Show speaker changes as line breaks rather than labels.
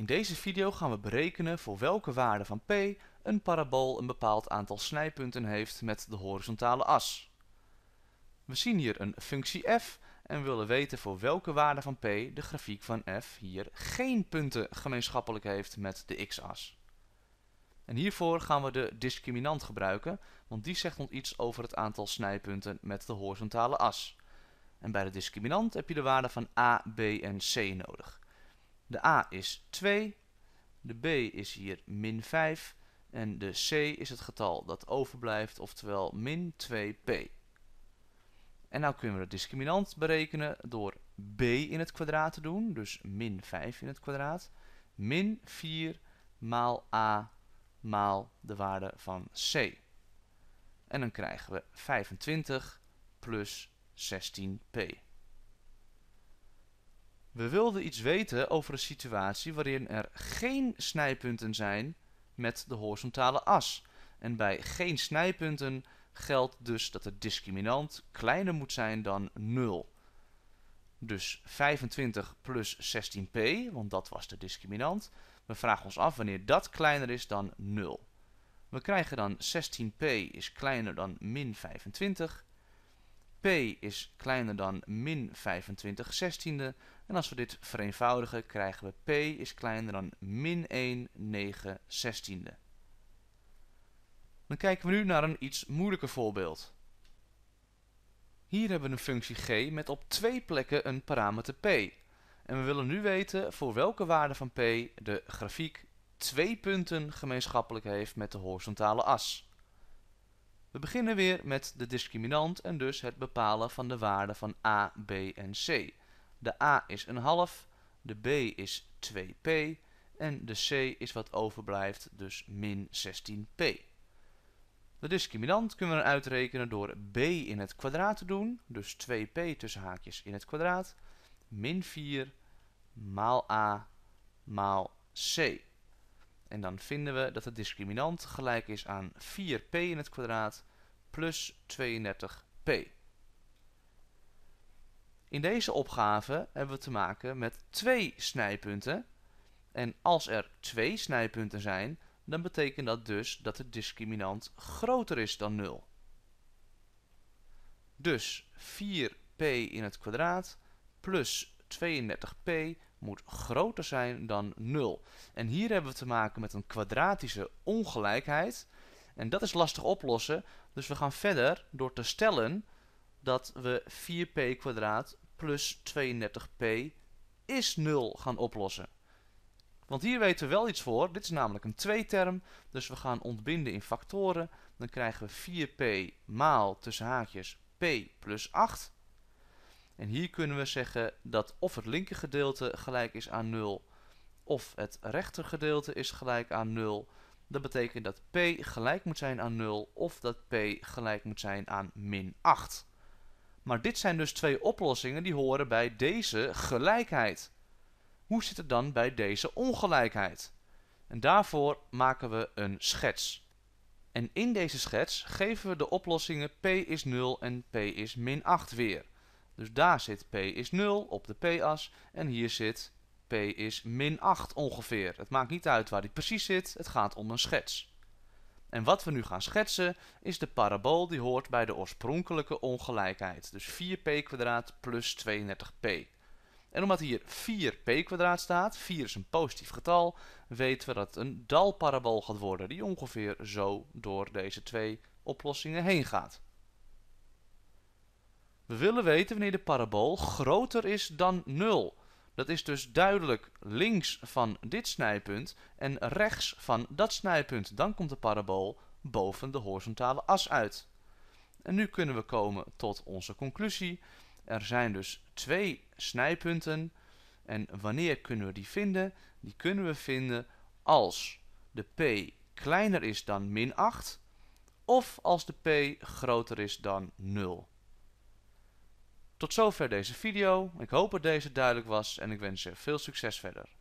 In deze video gaan we berekenen voor welke waarde van p een parabool een bepaald aantal snijpunten heeft met de horizontale as. We zien hier een functie f en willen weten voor welke waarde van p de grafiek van f hier geen punten gemeenschappelijk heeft met de x-as. En hiervoor gaan we de discriminant gebruiken, want die zegt ons iets over het aantal snijpunten met de horizontale as. En bij de discriminant heb je de waarden van a, b en c nodig. De A is 2, de B is hier min 5 en de C is het getal dat overblijft, oftewel min 2p. En nou kunnen we de discriminant berekenen door b in het kwadraat te doen, dus min 5 in het kwadraat, min 4 maal a maal de waarde van c. En dan krijgen we 25 plus 16p. We wilden iets weten over een situatie waarin er geen snijpunten zijn met de horizontale as. En bij geen snijpunten geldt dus dat de discriminant kleiner moet zijn dan 0. Dus 25 plus 16p, want dat was de discriminant. We vragen ons af wanneer dat kleiner is dan 0. We krijgen dan 16p is kleiner dan min 25 p is kleiner dan min 25 zestiende. En als we dit vereenvoudigen krijgen we p is kleiner dan min 1 9 Dan kijken we nu naar een iets moeilijker voorbeeld. Hier hebben we een functie g met op twee plekken een parameter p. En we willen nu weten voor welke waarde van p de grafiek twee punten gemeenschappelijk heeft met de horizontale as. We beginnen weer met de discriminant en dus het bepalen van de waarden van a, b en c. De a is een half, de b is 2p en de c is wat overblijft, dus min 16p. De discriminant kunnen we uitrekenen door b in het kwadraat te doen, dus 2p tussen haakjes in het kwadraat, min 4 maal a maal c. En dan vinden we dat de discriminant gelijk is aan 4p in het kwadraat plus 32p. In deze opgave hebben we te maken met twee snijpunten. En als er twee snijpunten zijn, dan betekent dat dus dat de discriminant groter is dan 0. Dus 4p in het kwadraat plus 32p moet groter zijn dan 0. En hier hebben we te maken met een kwadratische ongelijkheid. En dat is lastig oplossen, dus we gaan verder door te stellen dat we 4p kwadraat plus 32p is 0 gaan oplossen. Want hier weten we wel iets voor, dit is namelijk een 2-term, dus we gaan ontbinden in factoren. Dan krijgen we 4p maal tussen haakjes p plus 8. En hier kunnen we zeggen dat of het linker gedeelte gelijk is aan 0, of het rechter gedeelte is gelijk aan 0. Dat betekent dat p gelijk moet zijn aan 0 of dat p gelijk moet zijn aan min 8. Maar dit zijn dus twee oplossingen die horen bij deze gelijkheid. Hoe zit het dan bij deze ongelijkheid? En daarvoor maken we een schets. En in deze schets geven we de oplossingen p is 0 en p is min 8 weer. Dus daar zit p is 0 op de p-as en hier zit P is min 8 ongeveer. Het maakt niet uit waar die precies zit, het gaat om een schets. En wat we nu gaan schetsen is de parabool die hoort bij de oorspronkelijke ongelijkheid. Dus 4p plus 32p. En omdat hier 4p staat, 4 is een positief getal, weten we dat het een dalparabool gaat worden die ongeveer zo door deze twee oplossingen heen gaat. We willen weten wanneer de parabool groter is dan 0. Dat is dus duidelijk links van dit snijpunt en rechts van dat snijpunt. Dan komt de parabool boven de horizontale as uit. En nu kunnen we komen tot onze conclusie. Er zijn dus twee snijpunten. En wanneer kunnen we die vinden? Die kunnen we vinden als de p kleiner is dan min 8 of als de p groter is dan 0. Tot zover deze video. Ik hoop dat deze duidelijk was en ik wens je veel succes verder.